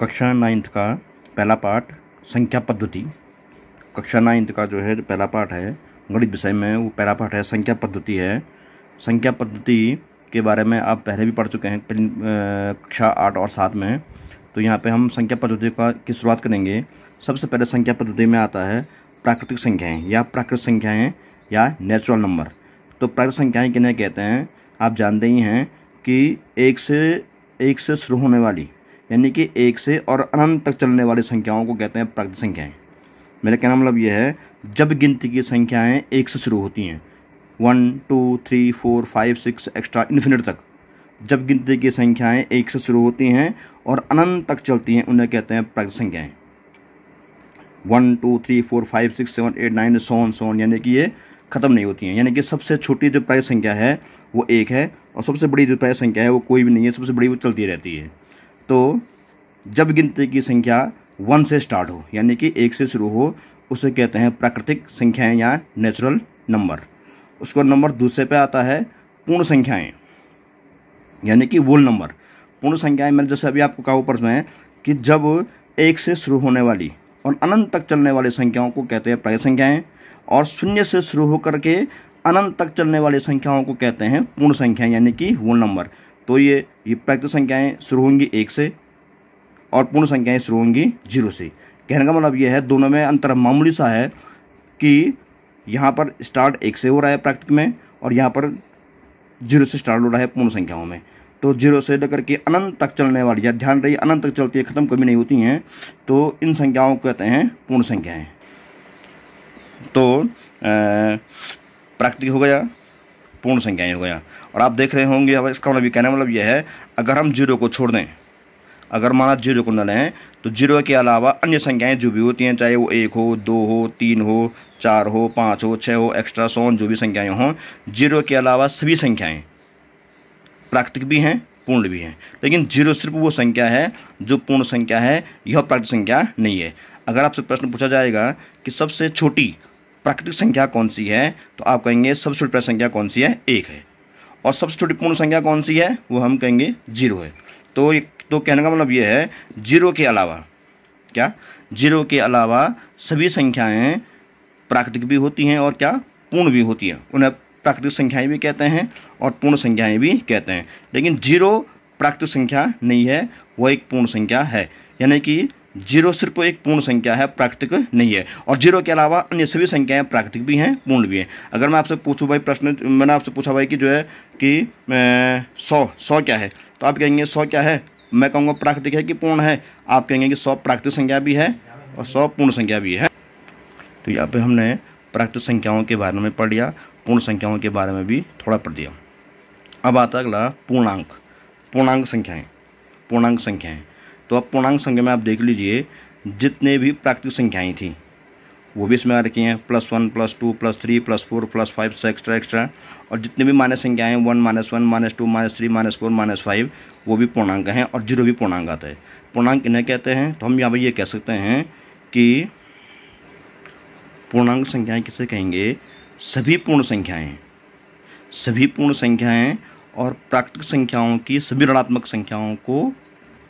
कक्षा नाइन्थ का पहला पाठ संख्या पद्धति कक्षा नाइन्थ का जो है जो पहला पाठ है गणित विषय में वो पहला पाठ है संख्या पद्धति है संख्या पद्धति के बारे में आप पहले भी पढ़ चुके हैं कक्षा आठ और सात में तो यहाँ पे हम संख्या पद्धति का की शुरुआत करेंगे सबसे पहले संख्या पद्धति में आता है प्राकृतिक संख्याएँ या प्राकृतिक संख्याएँ या नेचुरल नंबर तो प्राकृतिक संख्याएँ किन्हें कहते हैं आप जानते ही हैं कि एक से एक से शुरू होने वाली यानी कि एक से और अनंत तक चलने वाली संख्याओं को कहते हैं प्राकृतिक संख्याएँ मेरा कहना मतलब यह है जब गिनती की संख्याएँ एक से शुरू होती हैं one two three four five six extra infinite तक जब गिनती की संख्याएँ एक से शुरू होती हैं और अनंत तक चलती हैं उन्हें कहते हैं प्राकृतिक संख्याएँ one two three four five six seven eight nine so on so on यानी कि ये ख़त्म नहीं होती हैं यानी कि सबसे छोटी जो प्राय संख्या है वो एक है और सबसे बड़ी जो प्राय संख्या है वो कोई भी नहीं है सबसे बड़ी वो चलती रहती है तो जब गिनती की संख्या वन से स्टार्ट हो यानी कि एक से शुरू हो उसे कहते हैं प्राकृतिक संख्याएं या नेचुरल नंबर उसका नंबर दूसरे पे आता है पूर्ण संख्याएं यानी कि वोल नंबर पूर्ण संख्याएं मैंने जैसे अभी आपको कहा ऊपर में कि जब एक से शुरू होने वाली और अनंत तक चलने वाली संख्याओं को कहते हैं प्राय संख्याएं और शून्य से शुरू होकर के अनंत तक चलने वाली संख्याओं को कहते हैं पूर्ण संख्याएं यानी कि वोल नंबर तो ये ये प्राकृतिक संख्याएं शुरू होंगी एक से और पूर्ण संख्याएं शुरू होंगी जीरो से कहने का मतलब यह है दोनों में अंतर मामूली सा है कि यहाँ पर स्टार्ट एक से हो रहा है प्राकृतिक में और यहाँ पर जीरो से स्टार्ट हो रहा है पूर्ण संख्याओं में तो जीरो से लेकर के अनंत तक चलने वाली या ध्यान रही अनंत तक चलती है ख़त्म कभी नहीं होती हैं तो इन संख्याओं को कहते हैं पूर्ण संख्याएँ तो प्राकृतिक हो गया पूर्ण संख्याएँ हो गया और आप देख रहे होंगे अब इसका मतलब कहने मतलब यह है अगर हम जीरो को छोड़ दें अगर माना जीरो कुंडल हैं तो जीरो के अलावा अन्य संख्याएं जो भी होती हैं चाहे वो एक हो दो हो तीन हो चार हो पाँच हो छः हो एक्स्ट्रा सोन जो भी संख्याएं हों जीरो के अलावा सभी संख्याएं प्राकृतिक भी हैं पूर्ण भी हैं लेकिन जीरो सिर्फ वो संख्या है जो पूर्ण संख्या है यह प्राकृतिक संख्या नहीं है अगर आपसे प्रश्न पूछा जाएगा कि सबसे छोटी प्राकृतिक संख्या कौन सी है तो आप कहेंगे सबसे छोटी प्राकृतिक संख्या कौन सी है एक है और सबसे छोटी पूर्ण संख्या कौन सी है वो हम कहेंगे जीरो है तो एक तो कहने का मतलब यह है जीरो के अलावा क्या जीरो के अलावा सभी संख्याएं प्राकृतिक भी होती हैं और क्या पूर्ण भी होती हैं उन्हें प्राकृतिक संख्याएं भी कहते हैं और पूर्ण संख्याएं भी कहते हैं लेकिन जीरो प्राकृतिक संख्या नहीं है वह एक पूर्ण संख्या है यानी कि जीरो सिर्फ एक पूर्ण संख्या है प्राकृतिक नहीं है और जीरो के अलावा अन्य सभी संख्याएं प्राकृतिक भी हैं पूर्ण भी हैं अगर मैं आपसे पूछूं भाई प्रश्न मैंने आपसे पूछा भाई कि जो है कि सौ सौ क्या है तो आप कहेंगे सौ क्या है मैं कहूँगा प्राकृतिक है कि पूर्ण है आप कहेंगे कि सौ प्राकृतिक संख्या भी है और सौ पूर्ण संख्या भी है तो यहाँ पे हमने प्राकृतिक संख्याओं के बारे में पढ़ लिया पूर्ण संख्याओं के बारे में भी थोड़ा पढ़ दिया अब आता अगला पूर्णांक पूर्णांक संख्याएँ पूर्णांक संख्याएँ तो अब पूर्णांक संख्या में आप देख लीजिए जितने भी प्राकृतिक संख्याएँ थी वो भी इसमें आ रखी हैं plus one plus two plus three plus four plus five से एक्स्ट्रा एक्स्ट्रा और जितने भी माइनस संख्याएँ one minus one minus two minus three minus four minus five वो भी पूर्णांक हैं और जीरो भी पूर्णांक आता है पूर्णांक इन्हें कहते हैं तो हम यहाँ पर ये कह सकते हैं कि पूर्णांक संख्याएं किसे कहेंगे सभी पूर्ण संख्याएं सभी पूर्ण संख्याएं और प्राकृतिक संख्याओं की सभी ऋणात्मक संख्याओं को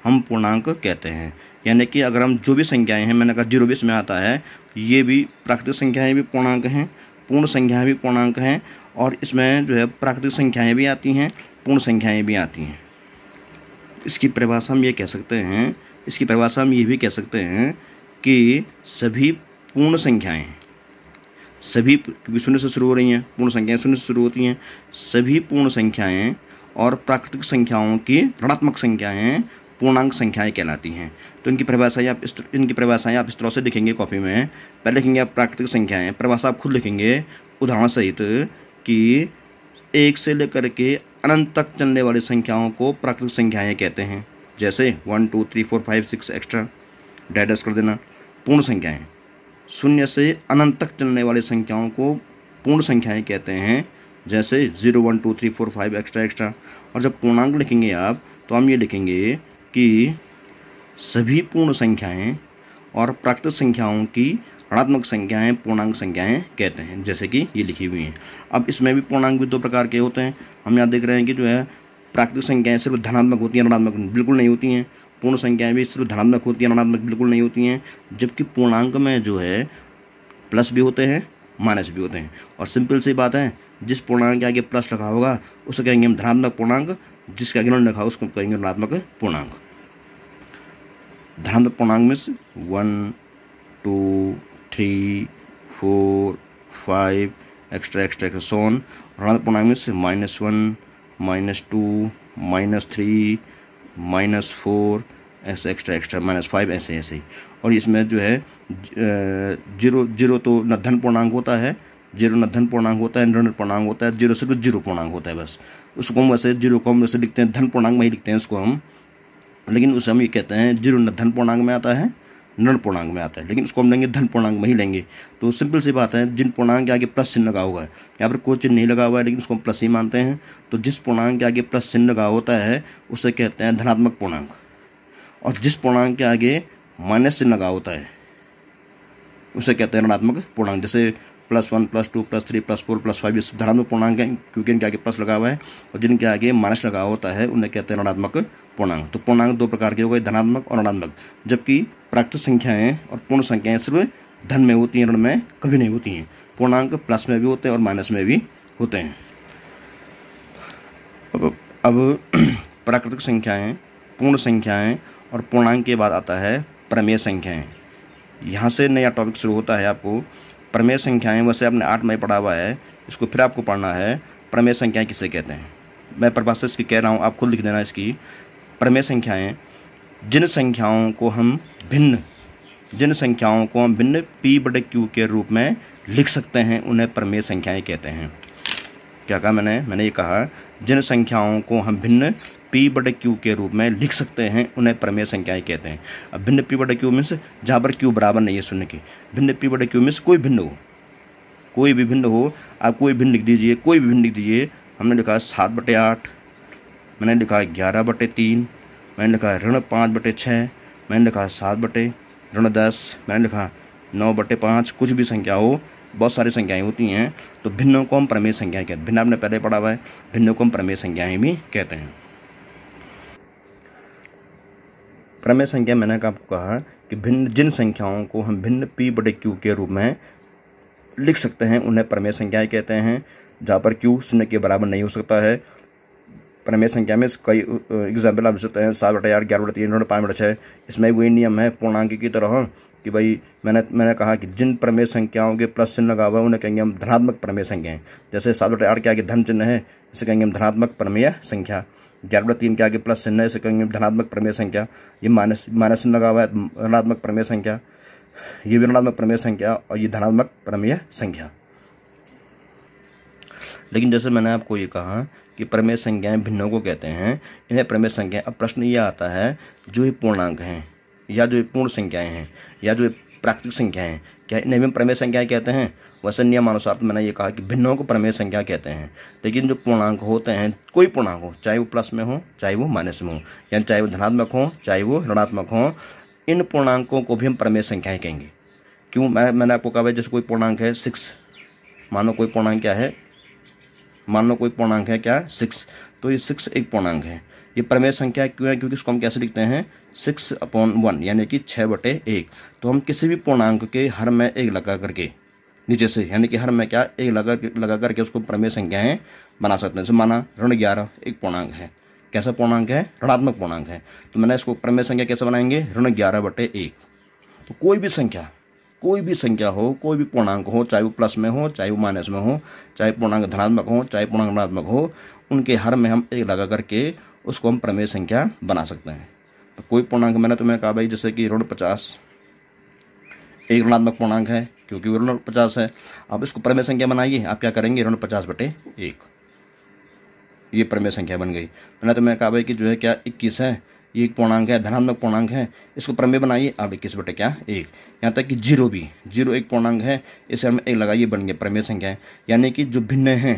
हम पूर्णांक कहते हैं यानी कि अगर हम जो भी संख्याएं हैं मैंने कहा जीरो भी इसमें आता है ये भी प्राकृतिक संख्याएं भी पूर्णांक हैं पूर्ण संख्याएं भी पूर्णांक हैं और इसमें जो है प्राकृतिक संख्याएं भी आती हैं पूर्ण संख्याएं भी आती हैं इसकी परिभाषा हम ये कह सकते हैं इसकी परिभाषा हम ये भी कह सकते हैं कि सभी पूर्ण संख्याएं सभी क्योंकि शून्य से शुरू हो रही हैं पूर्ण संख्याएं शून्य से शुरू होती हैं सभी पूर्ण संख्याएं और प्राकृतिक संख्याओं की ऋणात्मक संख्याएं पूर्णांक संख्याएं कहलाती हैं तो इनकी परिभाषाएँ आप इस इनकी परिभाषाएँ आप इस तरह से लिखेंगे कॉपी में पहले लिखेंगे आप प्राकृतिक संख्याएँ परिभाषा आप खुद लिखेंगे उदाहरण सहित कि एक से लेकर के अनंत तक चलने वाली संख्याओं को प्राकृतिक संख्याएं कहते हैं जैसे one two three four five six extra डेडस कर देना पूर्ण संख्याएं शून्य से अनंत तक चलने वाली संख्याओं को पूर्ण संख्याएं कहते हैं जैसे zero one two three four five extra extra और जब पूर्णांक लिखेंगे आप तो हम ये लिखेंगे कि सभी पूर्ण संख्याएं और प्राकृतिक संख्याओं की ऋणात्मक संख्याएं पूर्णांक संख्याएं कहते हैं जैसे कि ये लिखी हुई हैं अब इसमें भी पूर्णांक भी दो प्रकार के होते हैं हम यहाँ देख रहे हैं कि जो है प्राकृतिक संख्याएं सिर्फ धनात्मक होती हैं ऋणात्मक बिल्कुल नहीं होती हैं पूर्ण संख्याएं भी सिर्फ धनात्मक होती हैं ऋणात्मक बिल्कुल नहीं होती हैं जबकि पूर्णांक में जो है प्लस भी होते हैं माइनस भी होते हैं और सिंपल सी बात है जिस पूर्णांक के आगे प्लस रखा होगा उसे कहेंगे हम धनात्मक पूर्णांक जिसके आगे ऋण रखा उसको कहेंगे ऋणात्मक पूर्णांक धनात्मक पूर्णांक means one three four five extra extra extra so on ऋणात्मक पूर्णांक से minus one minus two minus three minus four ऐसे एक्स्ट्रा एक्स्ट्रा माइनस फाइव ऐसे ऐसे और इसमें जो है जीरो जीरो तो न धन पूर्णांक होता है जीरो न धन पूर्णांक होता है ऋण पूर्णांक होता है जीरो सिर्फ जीरो पूर्णांक होता है बस उसको हम वैसे जीरो को हम वैसे लिखते हैं धन पूर्णांक में ही लिखते हैं उसको हम लेकिन उसे हम ये कहते हैं जीरो न धन पूर्णांक में आता है नृण पूर्णांग में आता है लेकिन उसको हम लेंगे धन पूर्णांग में ही लेंगे तो सिंपल सी बात है जिन पूर्णांग के आगे प्लस चिन्ह लगा हुआ है यहाँ पर कोई चिन्ह नहीं लगा हुआ है लेकिन उसको हम प्लस ही मानते हैं तो जिस पूर्णांग के आगे प्लस चिन्ह लगा होता है उसे कहते हैं धनात्मक पूर्णांग और जिस पूर्णांग के आगे माइनस चिन्ह लगा होता है उसे कहते हैं ऋणात्मक पूर्णांग जैसे plus one plus two plus three plus four plus five ये सब धनात्मक पूर्णांक हैं क्योंकि इनके आगे प्लस लगा हुआ है और जिनके आगे माइनस लगा होता है उन्हें कहते हैं ऋणात्मक पूर्णांक तो पूर्णांक दो प्रकार के हो गए धनात्मक और ऋणात्मक जबकि प्राकृतिक संख्याएं और पूर्ण संख्याएं सिर्फ धन में होती हैं ऋण में कभी नहीं होती हैं पूर्णांक प्लस में भी होते हैं और माइनस में भी होते हैं अब, अब प्राकृतिक संख्याएँ पूर्ण संख्याएँ और पूर्णांक के बाद आता है प्रमेय संख्याएँ यहाँ से नया टॉपिक शुरू होता है आपको प्रमेय संख्याएं वैसे आपने आठ में पढ़ा हुआ है इसको फिर आपको पढ़ना है प्रमेय संख्याएं किसे कहते हैं मैं प्रभाषा इसकी कह रहा हूँ आप खुद लिख देना इसकी प्रमेय संख्याएं जिन संख्याओं को हम भिन्न जिन संख्याओं को हम भिन्न पी बटे क्यू के रूप में लिख सकते हैं उन्हें प्रमेय संख्याएं कहते हैं क्या कहा मैंने मैंने ये कहा जिन संख्याओं को हम भिन्न पी बटे क्यू के रूप में लिख सकते हैं उन्हें प्रमेय संख्याएं कहते हैं अब भिन्न पी बटे क्यू मीन्स जहाँ पर क्यू बराबर नहीं है शून्य के भिन्न पी बटे क्यू मीन्स कोई भिन्न हो कोई भी भिन्न हो आप कोई भिन्न लिख दीजिए कोई भी भिन्न लिख दीजिए हमने लिखा है सात बटे आठ मैंने लिखा है ग्यारह बटे तीन मैंने लिखा है ऋण पाँच बटे छः मैंने लिखा है सात बटे ऋण दस मैंने लिखा नौ बटे पाँच कुछ भी संख्या हो बहुत सारी संख्याएं होती हैं तो भिन्नों को हम प्रमेय संख्याएं कहते हैं भिन्न आपने पहले पढ़ा हुआ है भिन्नों को हम प्रमेय संख्याएं भी कहते हैं प्रमेय संख्या मैंने आपको कहा कि भिन्न जिन संख्याओं को हम भिन्न पी बटे क्यू के रूप में लिख सकते हैं उन्हें प्रमेय संख्याएं कहते हैं जहाँ पर क्यू शून्य के बराबर नहीं हो सकता है प्रमेय संख्या में कई एग्जाम्पल आप सकते हैं सात बटे आठ ग्यारह बटे तीन पाँच बटे छः इसमें वही नियम है पूर्णांक की तरह कि भाई मैंने मैंने कहा कि जिन प्रमेय संख्याओं के प्लस चिन्ह लगा हुआ है उन्हें कहेंगे हम धनात्मक प्रमेय संख्या जैसे सात बटे आठ क्या आगे धन चिन्ह है इसे कहेंगे हम धनात्मक प्रमेय संख्या ग्यारह बटा तीन के आगे प्लस चिन्ह इसे कहेंगे धनात्मक प्रमेय संख्या ये माइनस माइनस चिन्ह लगा हुआ है ऋणात्मक प्रमेय संख्या ये भी ऋणात्मक प्रमेय संख्या और ये धनात्मक प्रमेय संख्या लेकिन जैसे मैंने आपको ये कहा कि प्रमेय संख्याएं भिन्नों को कहते हैं इन्हें प्रमेय संख्या अब प्रश्न ये आता है जो ये पूर्णांक हैं या जो ये पूर्ण संख्याएं हैं या जो ये प्राकृतिक संख्याएं हैं क्या इन्हें भी प्रमेय संख्या कहते हैं वैसे नियमानुसार तो मैंने ये कहा कि भिन्नों को प्रमेय संख्या कहते हैं लेकिन जो पूर्णांक होते हैं कोई पूर्णांक हो चाहे वो प्लस में हो चाहे वो माइनस में हो यानी चाहे वो धनात्मक हो चाहे वो ऋणात्मक हो इन पूर्णांकों को भी हम प्रमेय संख्याएँ कहेंगे क्यों मैं मैंने आपको कहा जैसे कोई पूर्णांक है सिक्स मानो कोई पूर्णांक क्या है मान लो कोई पूर्णांक है क्या सिक्स तो ये सिक्स एक पूर्णांक है ये परमेय संख्या क्यों है क्योंकि इसको हम कैसे लिखते हैं सिक्स अपॉन वन यानी कि छः बटे एक तो हम किसी भी पूर्णांक के हर में एक लगा करके नीचे से यानी कि हर में क्या एक लगा लगा करके उसको परमेय संख्याएँ बना सकते हैं जैसे माना ऋण ग्यारह एक पूर्णांक है कैसा पूर्णांक है ऋणात्मक पूर्णांक है तो मैंने इसको परमेय संख्या कैसे बनाएंगे ऋण ग्यारह बटे एक तो कोई भी संख्या कोई भी संख्या हो कोई भी पूर्णांक हो चाहे वो प्लस में हो चाहे वो माइनस में हो चाहे पूर्णांक धनात्मक हो चाहे पूर्णांक ऋणात्मक हो उनके हर में हम एक लगा करके उसको हम प्रमेय संख्या बना सकते हैं तो कोई पूर्णांक मैंने तुम्हें कहा भाई जैसे कि ऋण पचास एक ऋणात्मक पूर्णांक है क्योंकि वो ऋण पचास है आप इसको प्रमेय संख्या बनाइए आप क्या करेंगे ऋण पचास बटे एक ये प्रमेय संख्या बन गई मैंने तुम्हें कहा भाई कि जो है क्या इक्कीस है ये एक पूर्णांक है धनात्मक पूर्णांक है इसको प्रमेय बनाइए आप इक्कीस बटे क्या एक यहाँ तक कि जीरो भी जीरो एक पूर्णांक है इसे हम एक लगाइए बन गया प्रमेय संख्याएँ यानी कि जो भिन्न हैं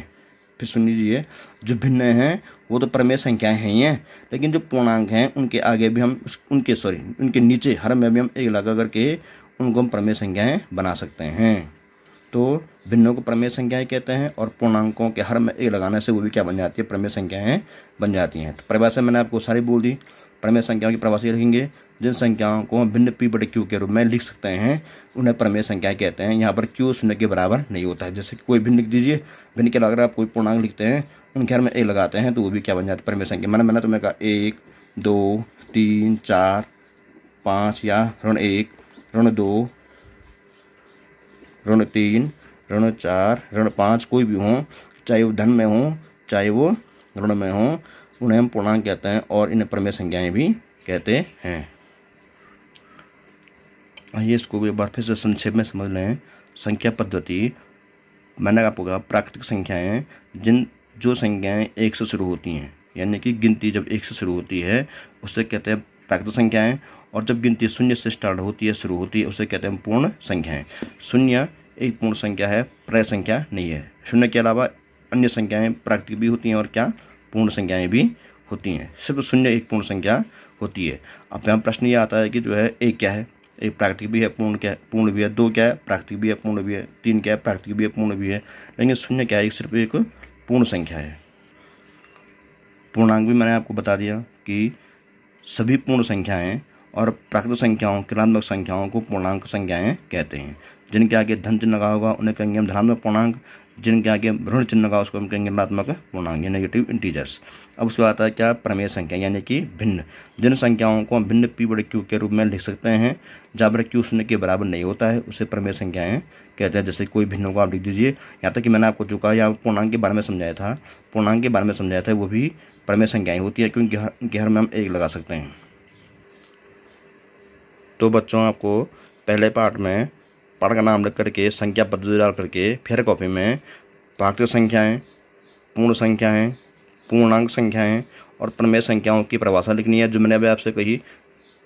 फिर सुन लीजिए जो भिन्न हैं वो तो प्रमेय संख्याएं हैं ही हैं लेकिन जो पूर्णांक हैं उनके आगे भी हम उनके सॉरी उनके नीचे हर में भी हम एक लगा करके उनको हम प्रमेय संख्याएं बना सकते हैं तो भिन्नों को प्रमेय संख्याएं कहते हैं और पूर्णांकों के हर में एक लगाने से वो भी क्या बन जाती है प्रमेय संख्याएं बन जाती हैं तो परिभाषा मैंने आपको सारी बोल दी प्रमेय संख्याओं की प्रवासी लिखेंगे जिन संख्याओं को हम भिन्न पी बटे क्यू के रूप में लिख सकते हैं उन्हें प्रमेय संख्या कहते हैं यहाँ पर क्यू शून्य के बराबर नहीं होता है जैसे कोई भिन्न लिख दीजिए भिन्न के अगर आप कोई पूर्णांक लिखते हैं उनके घर में एक लगाते हैं तो वो भी क्या बन जाता है प्रमेय संख्या मैंने मैंने तुम्हें कहा एक दो तीन चार पाँच या ऋण एक ऋण दो ऋण तीन ऋण चार ऋण पाँच कोई भी हो चाहे वो धन में हो चाहे वो ऋण में हो उन्हें हम पूर्णांक कहते हैं और इन्हें प्रमेय संख्याएं भी कहते हैं आइए इसको भी एक बार फिर से संक्षेप में समझ लें संख्या पद्धति मैंने आपको कहा प्राकृतिक संख्याएं जिन जो संख्याएं एक से शुरू होती हैं यानी कि गिनती जब एक से शुरू होती है उसे कहते हैं प्राकृतिक संख्याएं और जब गिनती शून्य से स्टार्ट होती है शुरू होती है उसे कहते हैं पूर्ण संख्याएं शून्य एक पूर्ण संख्या है प्रय संख्या नहीं है शून्य के अलावा अन्य संख्याएं प्राकृतिक भी होती हैं और क्या पूर्ण संख्याएं भी होती हैं सिर्फ शून्य एक पूर्ण संख्या होती है अब यहाँ प्रश्न ये आता है कि जो है एक क्या है एक प्राकृतिक भी है पूर्ण क्या है पूर्ण भी है दो क्या है प्राकृतिक भी है पूर्ण भी है तीन क्या है प्राकृतिक भी है पूर्ण भी है लेकिन शून्य क्या है सिर्फ एक पूर्ण संख्या है पूर्णांक भी मैंने आपको बता दिया कि सभी पूर्ण संख्याएँ और प्राकृतिक संख्याओं किरात्मक संख्याओं को पूर्णांक संख्याएं कहते हैं जिनके आगे धन चिन्ह लगा होगा उन्हें कहेंगे हम धनात्मक पूर्णांक जिनके आगे भ्रूण चिन्ह का उसको हम कहेंगे ऋणात्मक पूर्णांक नेगेटिव इंटीजर्स अब उसके बाद आता है क्या प्रमेय संख्या यानी कि भिन्न जिन संख्याओं को हम भिन्न पी बड़े क्यू के रूप में लिख सकते हैं जहाँ पर क्यू शून्य के बराबर नहीं होता है उसे प्रमेय संख्याएँ कहते हैं जैसे कोई भिन्न को आप लिख दीजिए यहाँ तक कि मैंने आपको जो कहा यहाँ पूर्णांक के बारे में समझाया था पूर्णांक के बारे में समझाया था वो भी प्रमेय संख्याएँ होती है क्योंकि हर उनके हर में हम एक लगा सकते हैं तो बच्चों आपको पहले पार्ट में पाठ का नाम लिख करके संख्या पद्धति डाल करके फिर कॉपी में प्राकृतिक संख्याएँ पूर्ण संख्याएँ पूर्णांक संख्याएँ और प्रमेय संख्याओं की परिभाषा लिखनी है जो मैंने अभी आपसे कही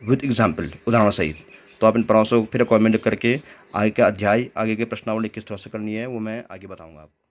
विद एग्जाम्पल उदाहरण सहित तो आप इन परामर्शों को फिर कॉमेंट करके आगे का अध्याय आगे के प्रश्नावली किस तरह से करनी है वो मैं आगे बताऊँगा आपको